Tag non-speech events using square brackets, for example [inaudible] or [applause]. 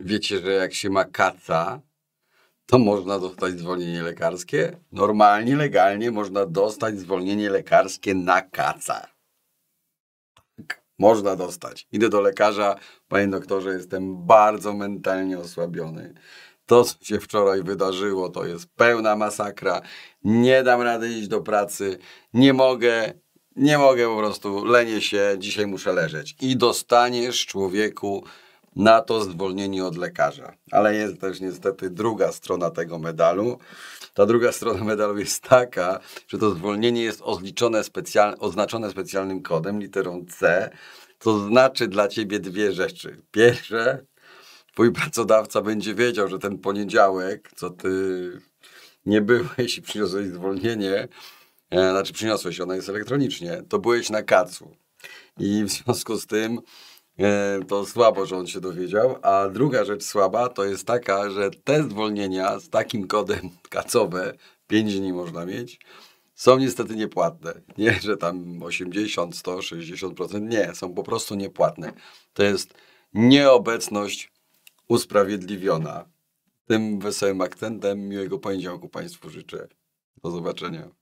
Wiecie, że jak się ma kaca, to można dostać zwolnienie lekarskie? Normalnie, legalnie można dostać zwolnienie lekarskie na kaca. Tak, można dostać. Idę do lekarza, panie doktorze, jestem bardzo mentalnie osłabiony. To, co się wczoraj wydarzyło, to jest pełna masakra. Nie dam rady iść do pracy. Nie mogę, nie mogę po prostu, lenię się, dzisiaj muszę leżeć. I dostaniesz człowieku na to zwolnieni od lekarza. Ale jest też niestety druga strona tego medalu. Ta druga [laughs] strona medalu jest taka, że to zwolnienie jest specjal, oznaczone specjalnym kodem, literą C, co znaczy dla ciebie dwie rzeczy. Pierwsze, twój pracodawca będzie wiedział, że ten poniedziałek, co ty nie byłeś i przyniosłeś zwolnienie, e, znaczy przyniosłeś, ona jest elektronicznie, to byłeś na kacu. I w związku z tym E, to słabo, że on się dowiedział. A druga rzecz słaba to jest taka, że te zwolnienia z takim kodem [laughs] kacowe, 5 dni można mieć, są niestety niepłatne. Nie, że tam 80, 100, 60%. Nie, są po prostu niepłatne. To jest nieobecność usprawiedliwiona. Tym wesołym akcentem miłego poniedziałku Państwu życzę. Do zobaczenia.